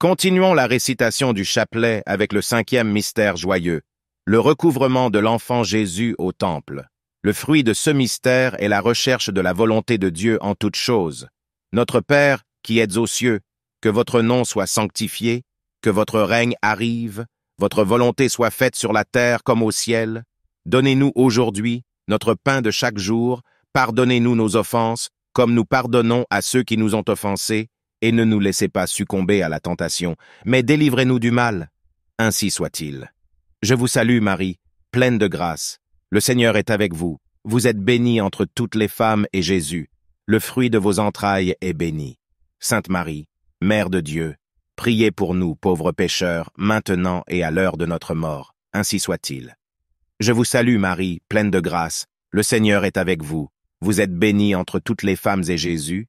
Continuons la récitation du chapelet avec le cinquième mystère joyeux, le recouvrement de l'enfant Jésus au Temple. Le fruit de ce mystère est la recherche de la volonté de Dieu en toutes choses. Notre Père, qui êtes aux cieux, que votre nom soit sanctifié, que votre règne arrive, votre volonté soit faite sur la terre comme au ciel. Donnez-nous aujourd'hui notre pain de chaque jour, pardonnez-nous nos offenses, comme nous pardonnons à ceux qui nous ont offensés, et ne nous laissez pas succomber à la tentation, mais délivrez-nous du mal. Ainsi soit-il. Je vous salue, Marie, pleine de grâce. Le Seigneur est avec vous. Vous êtes bénie entre toutes les femmes et Jésus. Le fruit de vos entrailles est béni. Sainte Marie, Mère de Dieu, priez pour nous, pauvres pécheurs, maintenant et à l'heure de notre mort. Ainsi soit-il. Je vous salue, Marie, pleine de grâce. Le Seigneur est avec vous. Vous êtes bénie entre toutes les femmes et Jésus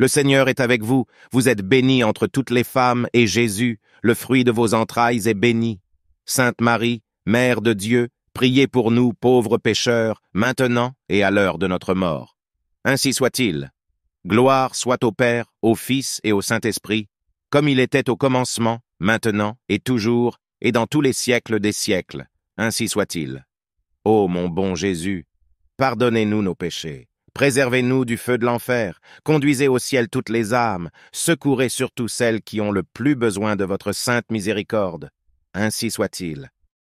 le Seigneur est avec vous, vous êtes bénie entre toutes les femmes, et Jésus, le fruit de vos entrailles, est béni. Sainte Marie, Mère de Dieu, priez pour nous pauvres pécheurs, maintenant et à l'heure de notre mort. Ainsi soit-il. Gloire soit au Père, au Fils et au Saint-Esprit, comme il était au commencement, maintenant et toujours, et dans tous les siècles des siècles. Ainsi soit-il. Ô mon bon Jésus, pardonnez-nous nos péchés Préservez-nous du feu de l'enfer, conduisez au ciel toutes les âmes, secourez surtout celles qui ont le plus besoin de votre sainte miséricorde. Ainsi soit-il.